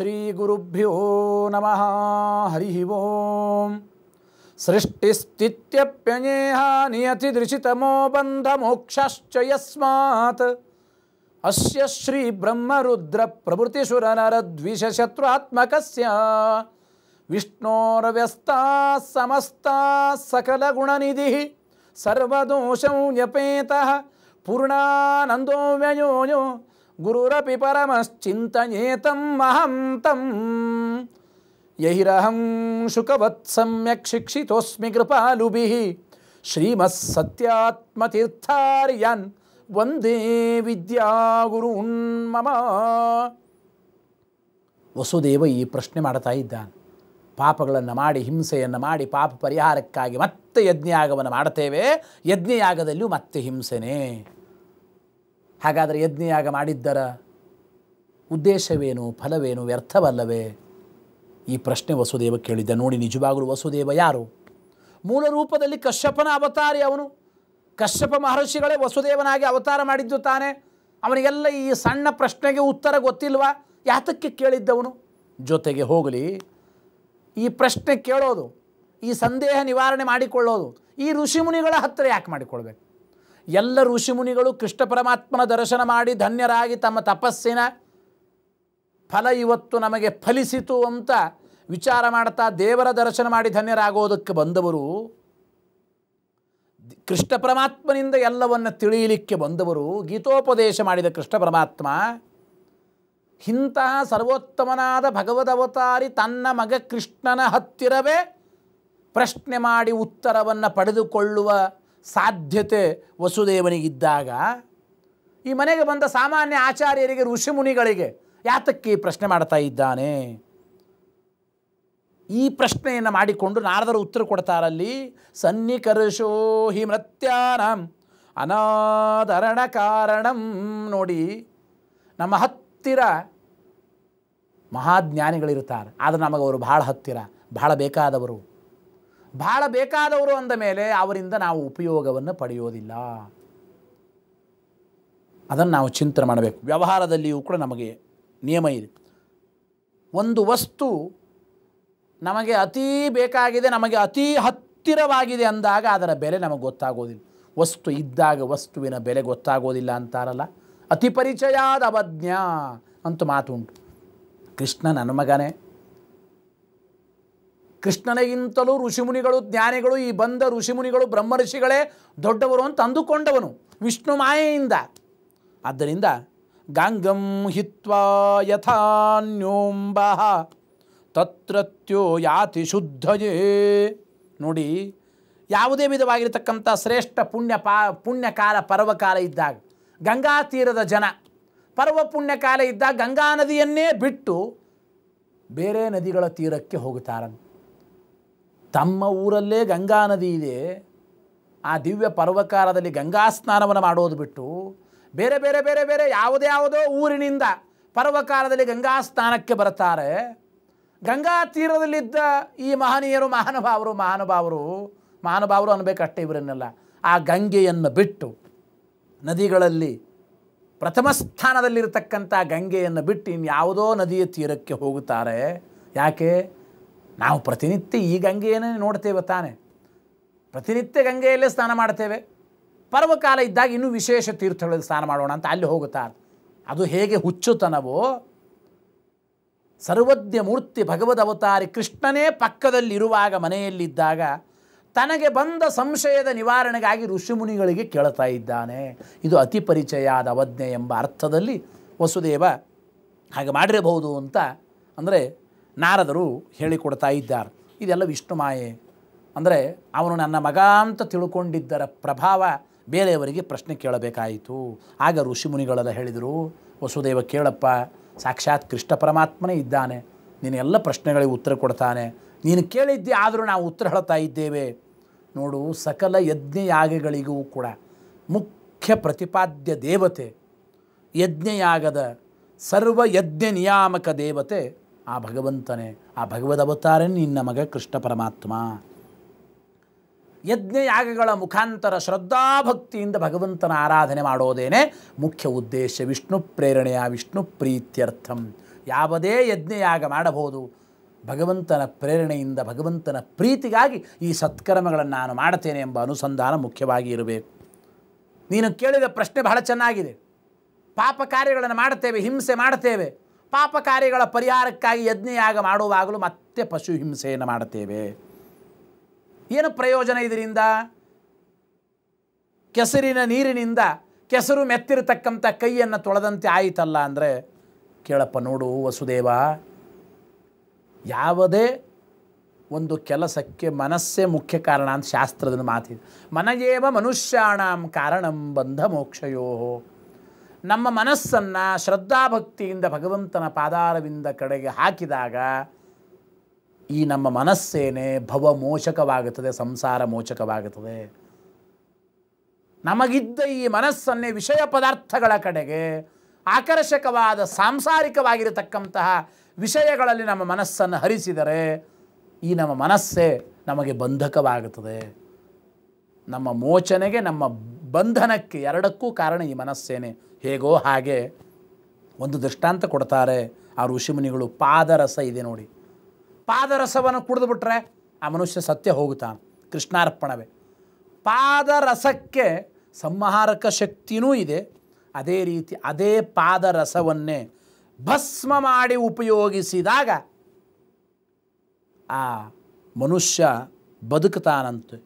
श्रीगुरुभ्यो नमः हरिः ओम् सृष्टिस्थित्यप्यनेहा नियतिदृशितमो बन्धमोक्षश्च यस्मात् अस्य श्रीब्रह्मरुद्रप्रभृतिसुरनरद्विषशत्वात्मकस्य विष्णोरव्यस्तासमस्ता सकलगुणनिधिः सर्वदोषं न्यपेतः पूर्णानन्दो व्यञो ಗುರುರಪಿ ಪರಮಶ್ಚಿಂತಯೇತಂ ಮಹಂತಂ ಯಹಿರಹಂ ಶುಕವತ್ ಸಮ್ಯಕ್ ಶಿಕ್ಷಿತೋಸ್ಮಿ ಕೃಪಾಲುಭಿ ಸತ್ಯಾತ್ಮತೀರ್ಥಾರ್ಯನ್ ವಂದೇ ವಿದ್ಯಾಗುರುನ್ ಮಮ ವಸುದೇವ ಈ ಪ್ರಶ್ನೆ ಮಾಡ್ತಾ ಇದ್ದಾನೆ ಪಾಪಗಳನ್ನು ಮಾಡಿ ಹಿಂಸೆಯನ್ನು ಮಾಡಿ ಪಾಪ ಪರಿಹಾರಕ್ಕಾಗಿ ಮತ್ತೆ ಯಜ್ಞಯಾಗವನ್ನು ಮಾಡ್ತೇವೆ ಯಜ್ಞಯಾಗದಲ್ಲಿಯೂ ಮತ್ತೆ ಹಿಂಸೆನೇ ಹಾಗಾದರೆ ಯಜ್ಞಯಾಗ ಮಾಡಿದ್ದರ ಉದ್ದೇಶವೇನು ಫಲವೇನು ವ್ಯರ್ಥವಲ್ಲವೇ ಈ ಪ್ರಶ್ನೆ ವಸುದೇವ ಕೇಳಿದ್ದ ನೋಡಿ ನಿಜವಾಗಲೂ ವಸುದೇವ ಯಾರು ಮೂಲ ರೂಪದಲ್ಲಿ ಕಶ್ಯಪನ ಅವತಾರಿ ಅವನು ಕಶ್ಯಪ ಮಹರ್ಷಿಗಳೇ ವಸುದೇವನಾಗಿ ಅವತಾರ ಮಾಡಿದ್ದು ತಾನೆ ಅವನಿಗೆಲ್ಲ ಈ ಸಣ್ಣ ಪ್ರಶ್ನೆಗೆ ಉತ್ತರ ಗೊತ್ತಿಲ್ವಾ ಯಾತಕ್ಕೆ ಕೇಳಿದ್ದವನು ಜೊತೆಗೆ ಹೋಗಲಿ ಈ ಪ್ರಶ್ನೆ ಕೇಳೋದು ಈ ಸಂದೇಹ ನಿವಾರಣೆ ಮಾಡಿಕೊಳ್ಳೋದು ಈ ಋಷಿಮುನಿಗಳ ಹತ್ತಿರ ಯಾಕೆ ಮಾಡಿಕೊಳ್ಬೇಕು ಎಲ್ಲ ಋಷಿಮುನಿಗಳು ಕೃಷ್ಣ ಪರಮಾತ್ಮನ ದರ್ಶನ ಮಾಡಿ ಧನ್ಯರಾಗಿ ತಮ್ಮ ತಪಸ್ಸಿನ ಫಲ ಇವತ್ತು ನಮಗೆ ಫಲಿಸಿತು ಅಂತ ವಿಚಾರ ಮಾಡ್ತಾ ದೇವರ ದರ್ಶನ ಮಾಡಿ ಧನ್ಯರಾಗೋದಕ್ಕೆ ಬಂದವರು ಕೃಷ್ಣ ಪರಮಾತ್ಮನಿಂದ ಎಲ್ಲವನ್ನು ತಿಳಿಯಲಿಕ್ಕೆ ಬಂದವರು ಗೀತೋಪದೇಶ ಮಾಡಿದ ಕೃಷ್ಣ ಪರಮಾತ್ಮ ಇಂತಹ ಸರ್ವೋತ್ತಮನಾದ ಭಗವದವತಾರಿ ತನ್ನ ಮಗ ಕೃಷ್ಣನ ಹತ್ತಿರವೇ ಪ್ರಶ್ನೆ ಮಾಡಿ ಉತ್ತರವನ್ನು ಪಡೆದುಕೊಳ್ಳುವ ಸಾಧ್ಯತೆ ವಸುದೇವನಿಗಿದ್ದಾಗ ಈ ಮನೆಗೆ ಬಂದ ಸಾಮಾನ್ಯ ಆಚಾರ್ಯರಿಗೆ ಋಷಿಮುನಿಗಳಿಗೆ ಯಾತಕ್ಕೆ ಪ್ರಶ್ನೆ ಮಾಡ್ತಾ ಇದ್ದಾನೆ ಈ ಪ್ರಶ್ನೆಯನ್ನು ಮಾಡಿಕೊಂಡು ನಾರದರು ಉತ್ತರ ಕೊಡ್ತಾರಲ್ಲಿ ಸನ್ನಿಕರ್ಷೋ ಹಿ ಮೃತ್ಯಾನಂ ಅನಾದರಣ ಕಾರಣಂ ನೋಡಿ ನಮ್ಮ ಹತ್ತಿರ ಮಹಾಜ್ಞಾನಿಗಳಿರ್ತಾರೆ ಆದರೆ ನಮಗೆ ಅವರು ಭಾಳ ಹತ್ತಿರ ಭಾಳ ಬೇಕಾದವರು ಭಾಳ ಬೇಕಾದವರು ಅಂದ ಮೇಲೆ ಅವರಿಂದ ನಾವು ಉಪಯೋಗವನ್ನು ಪಡೆಯೋದಿಲ್ಲ ಅದನ್ನು ನಾವು ಚಿಂತನೆ ಮಾಡಬೇಕು ವ್ಯವಹಾರದಲ್ಲಿಯೂ ಕೂಡ ನಮಗೆ ನಿಯಮ ಇದೆ ಒಂದು ವಸ್ತು ನಮಗೆ ಅತೀ ಬೇಕಾಗಿದೆ ನಮಗೆ ಅತೀ ಹತ್ತಿರವಾಗಿದೆ ಅಂದಾಗ ಅದರ ಬೆಲೆ ನಮಗೆ ಗೊತ್ತಾಗೋದಿಲ್ಲ ವಸ್ತು ಇದ್ದಾಗ ವಸ್ತುವಿನ ಬೆಲೆ ಗೊತ್ತಾಗೋದಿಲ್ಲ ಅಂತಾರಲ್ಲ ಅತಿ ಪರಿಚಯಾದ ಅವಜ್ಞ ಅಂತೂ ಮಾತುಂಟು ಕೃಷ್ಣ ನನ್ನ ಮಗನೇ ಕೃಷ್ಣನಿಗಿಂತಲೂ ಋಷಿಮುನಿಗಳು ಜ್ಞಾನಿಗಳು ಈ ಬಂದ ಋಷಿಮುನಿಗಳು ಬ್ರಹ್ಮಋಷಿಗಳೇ ದೊಡ್ಡವರು ಅಂತ ಅಂದುಕೊಂಡವನು ವಿಷ್ಣು ಮಾಯೆಯಿಂದ ಆದ್ದರಿಂದ ಗಾಂಗಂ ಹಿತ್ವಾ ಯಥಾನ್ಯೋಂಬ ತತ್ರತ್ಯೋ ಯಾತಿ ಶುದ್ಧಯೇ ನೋಡಿ ಯಾವುದೇ ವಿಧವಾಗಿರತಕ್ಕಂಥ ಶ್ರೇಷ್ಠ ಪುಣ್ಯ ಪಾ ಪುಣ್ಯಕಾಲ ಪರ್ವಕಾಲ ಇದ್ದಾಗ ಗಂಗಾ ತೀರದ ಜನ ಪರ್ವ ಪುಣ್ಯಕಾಲ ಇದ್ದಾಗ ಗಂಗಾ ನದಿಯನ್ನೇ ಬಿಟ್ಟು ಬೇರೆ ನದಿಗಳ ತೀರಕ್ಕೆ ಹೋಗುತ್ತಾರನು ತಮ್ಮ ಊರಲ್ಲೇ ಗಂಗಾ ನದಿ ಇದೆ ಆ ದಿವ್ಯ ಪರ್ವಕಾಲದಲ್ಲಿ ಗಂಗಾ ಸ್ನಾನವನ್ನು ಮಾಡೋದು ಬಿಟ್ಟು ಬೇರೆ ಬೇರೆ ಬೇರೆ ಬೇರೆ ಯಾವುದೋ ಊರಿನಿಂದ ಪರ್ವಕಾಲದಲ್ಲಿ ಗಂಗಾ ಸ್ನಾನಕ್ಕೆ ಬರ್ತಾರೆ ಗಂಗಾ ತೀರದಲ್ಲಿದ್ದ ಈ ಮಹನೀಯರು ಮಹಾನುಭಾವರು ಮಹಾನುಭಾವರು ಮಹಾನುಭಾವರು ಅನ್ನಬೇಕಷ್ಟೇ ಇವರನ್ನೆಲ್ಲ ಆ ಗಂಗೆಯನ್ನು ಬಿಟ್ಟು ನದಿಗಳಲ್ಲಿ ಪ್ರಥಮ ಸ್ಥಾನದಲ್ಲಿರತಕ್ಕಂಥ ಗಂಗೆಯನ್ನು ಬಿಟ್ಟು ಇನ್ಯಾವುದೋ ನದಿಯ ತೀರಕ್ಕೆ ಹೋಗುತ್ತಾರೆ ಯಾಕೆ ನಾವು ಪ್ರತಿನಿತ್ಯ ಈ ಗಂಗೆಯನ್ನೇ ನೋಡ್ತೇವೆ ತಾನೆ ಪ್ರತಿನಿತ್ಯ ಗಂಗೆಯಲ್ಲೇ ಸ್ನಾನ ಮಾಡ್ತೇವೆ ಪರ್ವಕಾಲ ಇದ್ದಾಗ ಇನ್ನೂ ವಿಶೇಷ ತೀರ್ಥಗಳಲ್ಲಿ ಸ್ನಾನ ಮಾಡೋಣ ಅಂತ ಅಲ್ಲಿ ಹೋಗುತ್ತಾರೆ ಅದು ಹೇಗೆ ಹುಚ್ಚುತನವೋ ಸರ್ವಜ್ಞ ಮೂರ್ತಿ ಭಗವದ್ ಅವತಾರಿ ಕೃಷ್ಣನೇ ಪಕ್ಕದಲ್ಲಿರುವಾಗ ಮನೆಯಲ್ಲಿದ್ದಾಗ ತನಗೆ ಬಂದ ಸಂಶಯದ ನಿವಾರಣೆಗಾಗಿ ಋಷಿಮುನಿಗಳಿಗೆ ಕೇಳ್ತಾ ಇದ್ದಾನೆ ಇದು ಅತಿ ಆದ ಅವಜ್ಞೆ ಎಂಬ ಅರ್ಥದಲ್ಲಿ ವಸುದೇವ ಹಾಗೆ ಮಾಡಿರಬಹುದು ಅಂತ ಅಂದರೆ ನಾರದರು ಹೇಳಿಕೊಡ್ತಾ ಇದ್ದಾರೆ ಇದೆಲ್ಲ ವಿಷ್ಣು ಮಾಯೆ ಅಂದರೆ ಅವನು ನನ್ನ ಮಗ ಅಂತ ತಿಳ್ಕೊಂಡಿದ್ದರ ಪ್ರಭಾವ ಬೇರೆಯವರಿಗೆ ಪ್ರಶ್ನೆ ಕೇಳಬೇಕಾಯಿತು ಆಗ ಋಷಿಮುನಿಗಳೆಲ್ಲ ಹೇಳಿದರು ವಸುದೇವ ಕೇಳಪ್ಪ ಸಾಕ್ಷಾತ್ ಕೃಷ್ಣ ಪರಮಾತ್ಮನೇ ಇದ್ದಾನೆ ಎಲ್ಲ ಪ್ರಶ್ನೆಗಳಿಗೆ ಉತ್ತರ ಕೊಡ್ತಾನೆ ನೀನು ಕೇಳಿದ್ದೆ ಆದರೂ ನಾವು ಉತ್ತರ ಹೇಳ್ತಾ ಇದ್ದೇವೆ ನೋಡು ಸಕಲ ಯಜ್ಞಯಾಗಗಳಿಗೂ ಕೂಡ ಮುಖ್ಯ ಪ್ರತಿಪಾದ್ಯ ದೇವತೆ ಯಜ್ಞಯಾಗದ ಸರ್ವಯಜ್ಞ ನಿಯಾಮಕ ದೇವತೆ ಆ ಭಗವಂತನೇ ಆ ಭಗವದ್ ಅವತಾರ ನಿನ್ನ ಮಗ ಕೃಷ್ಣ ಪರಮಾತ್ಮ ಯಜ್ಞಯಾಗಗಳ ಮುಖಾಂತರ ಶ್ರದ್ಧಾಭಕ್ತಿಯಿಂದ ಭಗವಂತನ ಆರಾಧನೆ ಮಾಡೋದೇನೆ ಮುಖ್ಯ ಉದ್ದೇಶ ವಿಷ್ಣು ಪ್ರೇರಣೆಯ ವಿಷ್ಣು ಪ್ರೀತ್ಯರ್ಥಂ ಯಾವುದೇ ಯಜ್ಞಯಾಗ ಮಾಡಬಹುದು ಭಗವಂತನ ಪ್ರೇರಣೆಯಿಂದ ಭಗವಂತನ ಪ್ರೀತಿಗಾಗಿ ಈ ಸತ್ಕರ್ಮಗಳನ್ನು ನಾನು ಮಾಡ್ತೇನೆ ಎಂಬ ಅನುಸಂಧಾನ ಮುಖ್ಯವಾಗಿ ಇರಬೇಕು ನೀನು ಕೇಳಿದ ಪ್ರಶ್ನೆ ಬಹಳ ಚೆನ್ನಾಗಿದೆ ಪಾಪ ಕಾರ್ಯಗಳನ್ನು ಮಾಡ್ತೇವೆ ಹಿಂಸೆ ಮಾಡ್ತೇವೆ ಪಾಪ ಕಾರ್ಯಗಳ ಪರಿಹಾರಕ್ಕಾಗಿ ಯಜ್ಞಯಾಗ ಮಾಡುವಾಗಲೂ ಮತ್ತೆ ಪಶು ಹಿಂಸೆಯನ್ನು ಮಾಡುತ್ತೇವೆ ಏನು ಪ್ರಯೋಜನ ಇದರಿಂದ ಕೆಸರಿನ ನೀರಿನಿಂದ ಕೆಸರು ಮೆತ್ತಿರತಕ್ಕಂಥ ಕೈಯನ್ನು ತೊಳೆದಂತೆ ಆಯಿತಲ್ಲ ಅಂದರೆ ಕೇಳಪ್ಪ ನೋಡು ವಸುದೇವ ಯಾವುದೇ ಒಂದು ಕೆಲಸಕ್ಕೆ ಮನಸ್ಸೇ ಮುಖ್ಯ ಕಾರಣ ಅಂತ ಶಾಸ್ತ್ರದ ಮಾತಿದೆ ಮನಯೇವ ಮನುಷ್ಯಾಣಂ ಕಾರಣಂ ಬಂಧ ಮೋಕ್ಷಯೋ ನಮ್ಮ ಮನಸ್ಸನ್ನು ಶ್ರದ್ಧಾಭಕ್ತಿಯಿಂದ ಭಗವಂತನ ಪಾದಾರವಿಂದ ಕಡೆಗೆ ಹಾಕಿದಾಗ ಈ ನಮ್ಮ ಮನಸ್ಸೇನೆ ಭವಮೋಚಕವಾಗುತ್ತದೆ ಸಂಸಾರ ಮೋಚಕವಾಗುತ್ತದೆ ನಮಗಿದ್ದ ಈ ಮನಸ್ಸನ್ನೇ ವಿಷಯ ಪದಾರ್ಥಗಳ ಕಡೆಗೆ ಆಕರ್ಷಕವಾದ ಸಾಂಸಾರಿಕವಾಗಿರತಕ್ಕಂತಹ ವಿಷಯಗಳಲ್ಲಿ ನಮ್ಮ ಮನಸ್ಸನ್ನು ಹರಿಸಿದರೆ ಈ ನಮ್ಮ ಮನಸ್ಸೇ ನಮಗೆ ಬಂಧಕವಾಗುತ್ತದೆ ನಮ್ಮ ಮೋಚನೆಗೆ ನಮ್ಮ ಬಂಧನಕ್ಕೆ ಎರಡಕ್ಕೂ ಕಾರಣ ಈ ಮನಸ್ಸೇನೆ ಹೇಗೋ ಹಾಗೆ ಒಂದು ದೃಷ್ಟಾಂತ ಕೊಡ್ತಾರೆ ಆ ಋಷಿಮುನಿಗಳು ಪಾದರಸ ಇದೆ ನೋಡಿ ಪಾದರಸವನ್ನು ಕುಡಿದ್ಬಿಟ್ರೆ ಆ ಮನುಷ್ಯ ಸತ್ಯ ಹೋಗುತ್ತಾನೆ ಕೃಷ್ಣಾರ್ಪಣವೇ ಪಾದರಸಕ್ಕೆ ಸಂಹಾರಕ ಶಕ್ತಿನೂ ಇದೆ ಅದೇ ರೀತಿ ಅದೇ ಪಾದರಸವನ್ನೇ ಭಸ್ಮ ಮಾಡಿ ಉಪಯೋಗಿಸಿದಾಗ ಆ ಮನುಷ್ಯ ಬದುಕುತ್ತಾನಂತೆ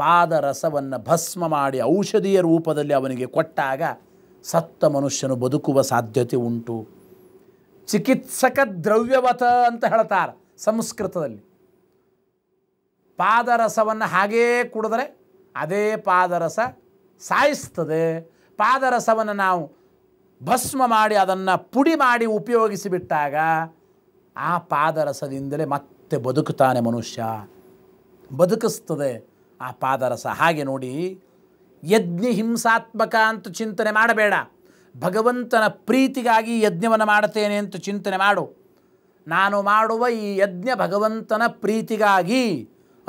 ಪಾದರಸವನ್ನು ಭಸ್ಮ ಮಾಡಿ ಔಷಧಿಯ ರೂಪದಲ್ಲಿ ಅವನಿಗೆ ಕೊಟ್ಟಾಗ ಸತ್ತ ಮನುಷ್ಯನು ಬದುಕುವ ಸಾಧ್ಯತೆ ಉಂಟು ಚಿಕಿತ್ಸಕ ದ್ರವ್ಯವತ ಅಂತ ಹೇಳ್ತಾರೆ ಸಂಸ್ಕೃತದಲ್ಲಿ ಪಾದರಸವನ್ನು ಹಾಗೇ ಕುಡಿದ್ರೆ ಅದೇ ಪಾದರಸ ಸಾಯಿಸ್ತದೆ ಪಾದರಸವನ್ನು ನಾವು ಭಸ್ಮ ಮಾಡಿ ಅದನ್ನು ಪುಡಿ ಮಾಡಿ ಉಪಯೋಗಿಸಿಬಿಟ್ಟಾಗ ಆ ಪಾದರಸದಿಂದಲೇ ಮತ್ತೆ ಬದುಕುತ್ತಾನೆ ಮನುಷ್ಯ ಬದುಕಿಸ್ತದೆ ಆ ಪಾದರಸ ಹಾಗೆ ನೋಡಿ ಯಜ್ಞ ಹಿಂಸಾತ್ಮಕ ಅಂತ ಚಿಂತನೆ ಮಾಡಬೇಡ ಭಗವಂತನ ಪ್ರೀತಿಗಾಗಿ ಯಜ್ಞವನ್ನು ಮಾಡುತ್ತೇನೆ ಅಂತ ಚಿಂತನೆ ಮಾಡು ನಾನು ಮಾಡುವ ಈ ಯಜ್ಞ ಭಗವಂತನ ಪ್ರೀತಿಗಾಗಿ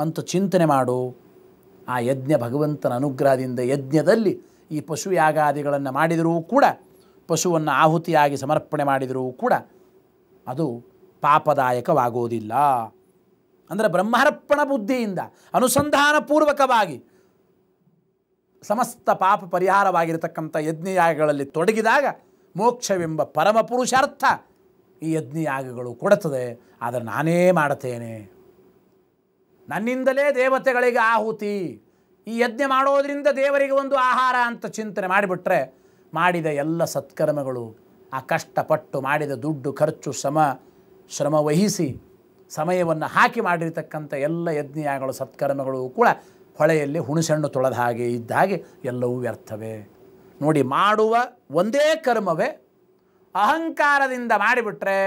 ಅಂತ ಚಿಂತನೆ ಮಾಡು ಆ ಯಜ್ಞ ಭಗವಂತನ ಅನುಗ್ರಹದಿಂದ ಯಜ್ಞದಲ್ಲಿ ಈ ಪಶು ಯಾಗಾದಿಗಳನ್ನು ಮಾಡಿದರೂ ಕೂಡ ಪಶುವನ್ನು ಆಹುತಿಯಾಗಿ ಸಮರ್ಪಣೆ ಮಾಡಿದರೂ ಕೂಡ ಅದು ಪಾಪದಾಯಕವಾಗೋದಿಲ್ಲ ಅಂದರೆ ಬ್ರಹ್ಮಾರ್ಪಣ ಬುದ್ಧಿಯಿಂದ ಅನುಸಂಧಾನಪೂರ್ವಕವಾಗಿ ಸಮಸ್ತ ಪಾಪ ಪರಿಹಾರವಾಗಿರತಕ್ಕಂಥ ಯಜ್ಞಯಾಗಗಳಲ್ಲಿ ತೊಡಗಿದಾಗ ಮೋಕ್ಷವೆಂಬ ಪರಮ ಪುರುಷಾರ್ಥ ಈ ಯಜ್ಞಯಾಗಗಳು ಕೊಡುತ್ತದೆ ಆದರೆ ನಾನೇ ಮಾಡುತ್ತೇನೆ ನನ್ನಿಂದಲೇ ದೇವತೆಗಳಿಗೆ ಆಹುತಿ ಈ ಯಜ್ಞ ಮಾಡೋದರಿಂದ ದೇವರಿಗೆ ಒಂದು ಆಹಾರ ಅಂತ ಚಿಂತನೆ ಮಾಡಿಬಿಟ್ರೆ ಮಾಡಿದ ಎಲ್ಲ ಸತ್ಕರ್ಮಗಳು ಆ ಕಷ್ಟಪಟ್ಟು ಮಾಡಿದ ದುಡ್ಡು ಖರ್ಚು ಶ್ರಮ ಶ್ರಮ ವಹಿಸಿ ಸಮಯವನ್ನು ಹಾಕಿ ಮಾಡಿರ್ತಕ್ಕಂಥ ಎಲ್ಲ ಯಜ್ಞಯಾಗಗಳು ಸತ್ಕರ್ಮಗಳು ಕೂಡ ಹೊಳೆಯಲ್ಲಿ ಹುಣಸೆಹಣ್ಣು ತೊಳೆದ ಹಾಗೆ ಇದ್ದ ಹಾಗೆ ಎಲ್ಲವೂ ವ್ಯರ್ಥವೇ ನೋಡಿ ಮಾಡುವ ಒಂದೇ ಕರ್ಮವೇ ಅಹಂಕಾರದಿಂದ ಮಾಡಿಬಿಟ್ರೆ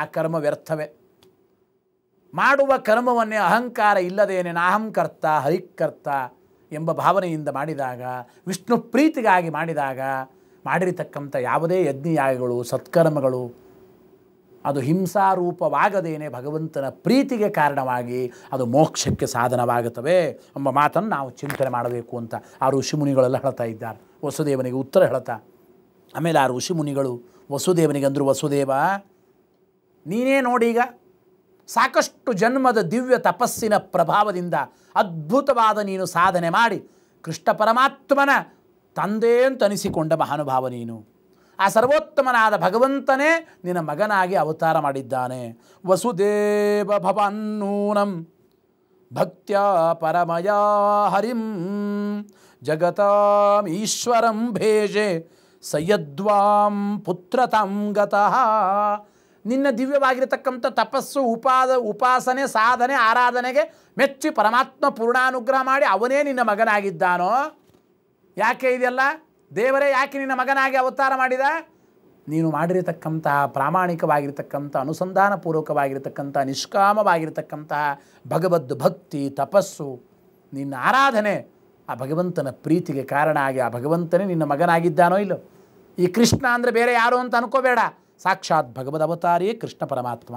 ಆ ಕರ್ಮ ವ್ಯರ್ಥವೇ ಮಾಡುವ ಕರ್ಮವನ್ನೇ ಅಹಂಕಾರ ಇಲ್ಲದೇನೆ ನಾಹಂಕರ್ತ ಹರಿಕರ್ತ ಎಂಬ ಭಾವನೆಯಿಂದ ಮಾಡಿದಾಗ ವಿಷ್ಣು ಪ್ರೀತಿಗಾಗಿ ಮಾಡಿದಾಗ ಮಾಡಿರತಕ್ಕಂಥ ಯಾವುದೇ ಯಜ್ಞಯಾಗಗಳು ಸತ್ಕರ್ಮಗಳು ಅದು ಹಿಂಸಾರೂಪವಾಗದೇನೆ ಭಗವಂತನ ಪ್ರೀತಿಗೆ ಕಾರಣವಾಗಿ ಅದು ಮೋಕ್ಷಕ್ಕೆ ಸಾಧನವಾಗುತ್ತವೆ ಎಂಬ ಮಾತನ್ನು ನಾವು ಚಿಂತನೆ ಮಾಡಬೇಕು ಅಂತ ಆ ಋಷಿಮುನಿಗಳೆಲ್ಲ ಹೇಳ್ತಾ ಇದ್ದಾರೆ ವಸುದೇವನಿಗೆ ಉತ್ತರ ಹೇಳ್ತಾ ಆಮೇಲೆ ಆ ಋಷಿಮುನಿಗಳು ವಸುದೇವನಿಗೆ ಅಂದರು ವಸುದೇವ ನೀನೇ ನೋಡೀಗ ಸಾಕಷ್ಟು ಜನ್ಮದ ದಿವ್ಯ ತಪಸ್ಸಿನ ಪ್ರಭಾವದಿಂದ ಅದ್ಭುತವಾದ ನೀನು ಸಾಧನೆ ಮಾಡಿ ಕೃಷ್ಣ ಪರಮಾತ್ಮನ ತಂದೆ ಅಂತ ಅನಿಸಿಕೊಂಡ ಮಹಾನುಭಾವ ನೀನು ಆ ಸರ್ವೋತ್ತಮನಾದ ಭಗವಂತನೇ ನಿನ್ನ ಮಗನಾಗಿ ಅವತಾರ ಮಾಡಿದ್ದಾನೆ ವಸುದೇವ ಭವನ್ನೂನಂ ಭಕ್ತ್ಯ ಪರಮಯ ಹರಿಂ ಈಶ್ವರಂ ಭೇಜೆ ಸಯದ್ವಾಂ ಪುತ್ರ ಗತಃ ನಿನ್ನ ದಿವ್ಯವಾಗಿರತಕ್ಕಂಥ ತಪಸ್ಸು ಉಪಾದ ಉಪಾಸನೆ ಸಾಧನೆ ಆರಾಧನೆಗೆ ಮೆಚ್ಚಿ ಪರಮಾತ್ಮ ಪೂರ್ಣಾನುಗ್ರಹ ಮಾಡಿ ಅವನೇ ನಿನ್ನ ಮಗನಾಗಿದ್ದಾನೋ ಯಾಕೆ ಇದೆಯಲ್ಲ ದೇವರೇ ಯಾಕೆ ನಿನ್ನ ಮಗನಾಗಿ ಅವತಾರ ಮಾಡಿದ ನೀನು ಮಾಡಿರತಕ್ಕಂತಹ ಪ್ರಾಮಾಣಿಕವಾಗಿರ್ತಕ್ಕಂಥ ಅನುಸಂಧಾನಪೂರ್ವಕವಾಗಿರತಕ್ಕಂಥ ನಿಷ್ಕಾಮವಾಗಿರತಕ್ಕಂತಹ ಭಗವದ್ ಭಕ್ತಿ ತಪಸ್ಸು ನಿನ್ನ ಆರಾಧನೆ ಆ ಭಗವಂತನ ಪ್ರೀತಿಗೆ ಕಾರಣ ಆಗಿ ಆ ಭಗವಂತನೇ ನಿನ್ನ ಮಗನಾಗಿದ್ದಾನೋ ಇಲ್ಲೋ ಈ ಕೃಷ್ಣ ಅಂದರೆ ಬೇರೆ ಯಾರು ಅಂತ ಅನ್ಕೋಬೇಡ ಸಾಕ್ಷಾತ್ ಭಗವದ್ ಅವತಾರಿಯೇ ಕೃಷ್ಣ ಪರಮಾತ್ಮ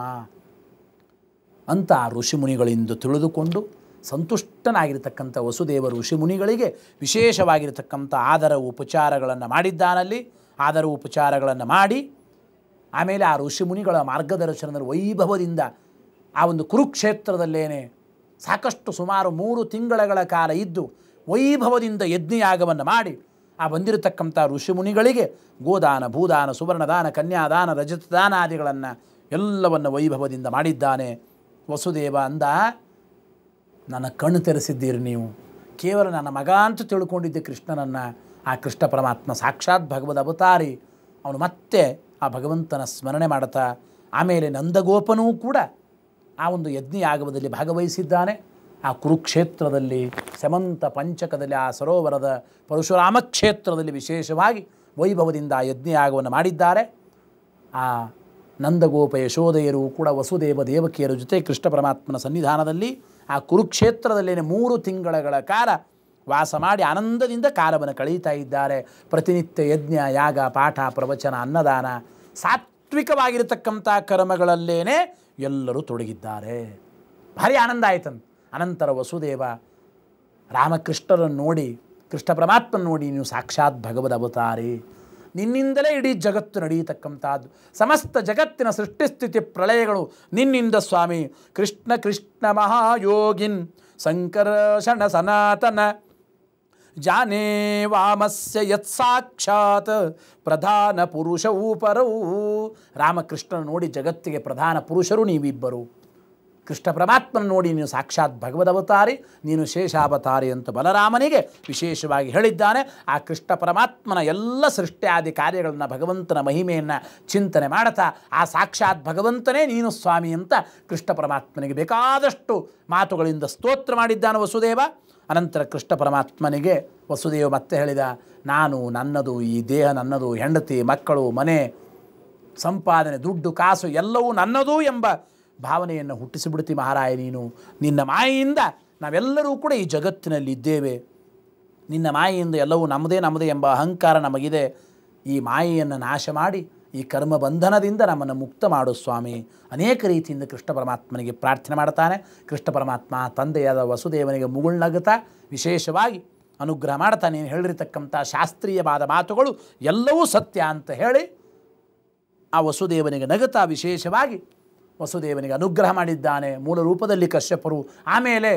ಅಂತ ಋಷಿಮುನಿಗಳಿಂದ ತಿಳಿದುಕೊಂಡು ಸಂತುಷ್ಟನಾಗಿರ್ತಕ್ಕಂಥ ಋಷಿ ಋಷಿಮುನಿಗಳಿಗೆ ವಿಶೇಷವಾಗಿರತಕ್ಕಂಥ ಆದರ ಉಪಚಾರಗಳನ್ನು ಮಾಡಿದ್ದಾನಲ್ಲಿ ಆದರ ಉಪಚಾರಗಳನ್ನು ಮಾಡಿ ಆಮೇಲೆ ಆ ಋಷಿಮುನಿಗಳ ಮಾರ್ಗದರ್ಶನದ ವೈಭವದಿಂದ ಆ ಒಂದು ಕುರುಕ್ಷೇತ್ರದಲ್ಲೇನೆ ಸಾಕಷ್ಟು ಸುಮಾರು ಮೂರು ತಿಂಗಳಗಳ ಕಾಲ ಇದ್ದು ವೈಭವದಿಂದ ಯಜ್ಞಯಾಗವನ್ನು ಮಾಡಿ ಆ ಬಂದಿರತಕ್ಕಂಥ ಋಷಿಮುನಿಗಳಿಗೆ ಗೋದಾನ ಭೂದಾನ ಸುವರ್ಣದಾನ ಕನ್ಯಾದಾನ ರಜತದಾನಾದಿಗಳನ್ನು ಎಲ್ಲವನ್ನು ವೈಭವದಿಂದ ಮಾಡಿದ್ದಾನೆ ವಸುದೇವ ಅಂದ ನನ್ನ ಕಣ್ಣು ತೆರೆಸಿದ್ದೀರಿ ನೀವು ಕೇವಲ ನನ್ನ ಮಗ ಅಂತ ತಿಳ್ಕೊಂಡಿದ್ದೆ ಕೃಷ್ಣನನ್ನು ಆ ಕೃಷ್ಣ ಪರಮಾತ್ಮ ಸಾಕ್ಷಾತ್ ಭಗವದ್ ಅವತಾರಿ ಅವನು ಮತ್ತೆ ಆ ಭಗವಂತನ ಸ್ಮರಣೆ ಮಾಡ್ತಾ ಆಮೇಲೆ ನಂದಗೋಪನೂ ಕೂಡ ಆ ಒಂದು ಆಗಮದಲ್ಲಿ ಭಾಗವಹಿಸಿದ್ದಾನೆ ಆ ಕುರುಕ್ಷೇತ್ರದಲ್ಲಿ ಸಮಂತ ಪಂಚಕದಲ್ಲಿ ಆ ಸರೋವರದ ಪರಶುರಾಮ ಕ್ಷೇತ್ರದಲ್ಲಿ ವಿಶೇಷವಾಗಿ ವೈಭವದಿಂದ ಆ ಯಜ್ಞಯಾಗವನ್ನು ಮಾಡಿದ್ದಾರೆ ಆ ನಂದಗೋಪ ಯಶೋದೆಯರು ಕೂಡ ವಸುದೇವ ದೇವಕಿಯರ ಜೊತೆ ಕೃಷ್ಣ ಪರಮಾತ್ಮನ ಸನ್ನಿಧಾನದಲ್ಲಿ ಆ ಕುರುಕ್ಷೇತ್ರದಲ್ಲಿನೇ ಮೂರು ತಿಂಗಳ ಕಾಲ ವಾಸ ಮಾಡಿ ಆನಂದದಿಂದ ಕಾಲವನ್ನು ಕಳೀತಾ ಇದ್ದಾರೆ ಪ್ರತಿನಿತ್ಯ ಯಜ್ಞ ಯಾಗ ಪಾಠ ಪ್ರವಚನ ಅನ್ನದಾನ ಸಾತ್ವಿಕವಾಗಿರತಕ್ಕಂಥ ಕರ್ಮಗಳಲ್ಲೇನೆ ಎಲ್ಲರೂ ತೊಡಗಿದ್ದಾರೆ ಭಾರಿ ಆನಂದ ಆಯ್ತಂತ ಅನಂತರ ವಸುದೇವ ರಾಮಕೃಷ್ಣರನ್ನು ನೋಡಿ ಕೃಷ್ಣ ಪರಮಾತ್ಮನ ನೋಡಿ ನೀವು ಸಾಕ್ಷಾತ್ ಭಗವದ್ ಅವತಾರಿ ನಿನ್ನಿಂದಲೇ ಇಡೀ ಜಗತ್ತು ನಡೆಯತಕ್ಕಂಥದ್ದು ಸಮಸ್ತ ಜಗತ್ತಿನ ಸೃಷ್ಟಿಸ್ಥಿತಿ ಪ್ರಳಯಗಳು ನಿನ್ನಿಂದ ಸ್ವಾಮಿ ಕೃಷ್ಣ ಕೃಷ್ಣ ಮಹಾಯೋಗಿನ್ ಸಂಕರ್ಷಣ ಸನಾತನ ಜಾನೇ ವಾಮಸ್ಯ ಸಾಕ್ಷಾತ್ ಪ್ರಧಾನ ಪುರುಷವೂ ಊಪರವು ರಾಮಕೃಷ್ಣನ ನೋಡಿ ಜಗತ್ತಿಗೆ ಪ್ರಧಾನ ಪುರುಷರು ನೀವಿಬ್ಬರು ಕೃಷ್ಣ ಪರಮಾತ್ಮನ ನೋಡಿ ನೀನು ಸಾಕ್ಷಾತ್ ಅವತಾರಿ ನೀನು ಶೇಷಾವತಾರಿ ಅಂತ ಬಲರಾಮನಿಗೆ ವಿಶೇಷವಾಗಿ ಹೇಳಿದ್ದಾನೆ ಆ ಕೃಷ್ಣ ಪರಮಾತ್ಮನ ಎಲ್ಲ ಸೃಷ್ಟಿಯಾದಿ ಕಾರ್ಯಗಳನ್ನು ಭಗವಂತನ ಮಹಿಮೆಯನ್ನು ಚಿಂತನೆ ಮಾಡ್ತಾ ಆ ಸಾಕ್ಷಾತ್ ಭಗವಂತನೇ ನೀನು ಸ್ವಾಮಿ ಅಂತ ಕೃಷ್ಣ ಪರಮಾತ್ಮನಿಗೆ ಬೇಕಾದಷ್ಟು ಮಾತುಗಳಿಂದ ಸ್ತೋತ್ರ ಮಾಡಿದ್ದಾನೆ ವಸುದೇವ ಅನಂತರ ಕೃಷ್ಣ ಪರಮಾತ್ಮನಿಗೆ ವಸುದೇವ ಮತ್ತೆ ಹೇಳಿದ ನಾನು ನನ್ನದು ಈ ದೇಹ ನನ್ನದು ಹೆಂಡತಿ ಮಕ್ಕಳು ಮನೆ ಸಂಪಾದನೆ ದುಡ್ಡು ಕಾಸು ಎಲ್ಲವೂ ನನ್ನದು ಎಂಬ ಭಾವನೆಯನ್ನು ಹುಟ್ಟಿಸಿಬಿಡ್ತಿ ಮಹಾರಾಯ ನೀನು ನಿನ್ನ ಮಾಯೆಯಿಂದ ನಾವೆಲ್ಲರೂ ಕೂಡ ಈ ಜಗತ್ತಿನಲ್ಲಿದ್ದೇವೆ ನಿನ್ನ ಮಾಯೆಯಿಂದ ಎಲ್ಲವೂ ನಮ್ಮದೇ ನಮ್ಮದೇ ಎಂಬ ಅಹಂಕಾರ ನಮಗಿದೆ ಈ ಮಾಯೆಯನ್ನು ನಾಶ ಮಾಡಿ ಈ ಕರ್ಮ ಬಂಧನದಿಂದ ನಮ್ಮನ್ನು ಮುಕ್ತ ಮಾಡು ಸ್ವಾಮಿ ಅನೇಕ ರೀತಿಯಿಂದ ಕೃಷ್ಣ ಪರಮಾತ್ಮನಿಗೆ ಪ್ರಾರ್ಥನೆ ಮಾಡ್ತಾನೆ ಕೃಷ್ಣ ಪರಮಾತ್ಮ ತಂದೆಯಾದ ವಸುದೇವನಿಗೆ ಮುಗುಳ್ನಗುತ್ತಾ ವಿಶೇಷವಾಗಿ ಅನುಗ್ರಹ ಮಾಡ್ತಾನೆ ನೀನು ಹೇಳಿರ್ತಕ್ಕಂಥ ಶಾಸ್ತ್ರೀಯವಾದ ಮಾತುಗಳು ಎಲ್ಲವೂ ಸತ್ಯ ಅಂತ ಹೇಳಿ ಆ ವಸುದೇವನಿಗೆ ನಗುತ್ತಾ ವಿಶೇಷವಾಗಿ ವಸುದೇವನಿಗೆ ಅನುಗ್ರಹ ಮಾಡಿದ್ದಾನೆ ಮೂಲ ರೂಪದಲ್ಲಿ ಕಶ್ಯಪರು ಆಮೇಲೆ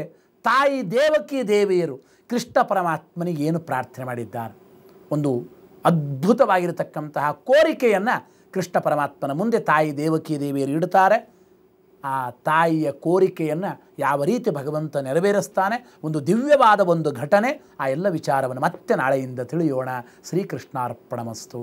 ತಾಯಿ ದೇವಕಿ ದೇವಿಯರು ಕೃಷ್ಣ ಪರಮಾತ್ಮನಿಗೆ ಏನು ಪ್ರಾರ್ಥನೆ ಮಾಡಿದ್ದಾರೆ ಒಂದು ಅದ್ಭುತವಾಗಿರತಕ್ಕಂತಹ ಕೋರಿಕೆಯನ್ನು ಕೃಷ್ಣ ಪರಮಾತ್ಮನ ಮುಂದೆ ತಾಯಿ ದೇವಕಿ ದೇವಿಯರು ಇಡುತ್ತಾರೆ ಆ ತಾಯಿಯ ಕೋರಿಕೆಯನ್ನು ಯಾವ ರೀತಿ ಭಗವಂತ ನೆರವೇರಿಸ್ತಾನೆ ಒಂದು ದಿವ್ಯವಾದ ಒಂದು ಘಟನೆ ಆ ಎಲ್ಲ ವಿಚಾರವನ್ನು ಮತ್ತೆ ನಾಳೆಯಿಂದ ತಿಳಿಯೋಣ ಶ್ರೀಕೃಷ್ಣಾರ್ಪಣ ಮಸ್ತು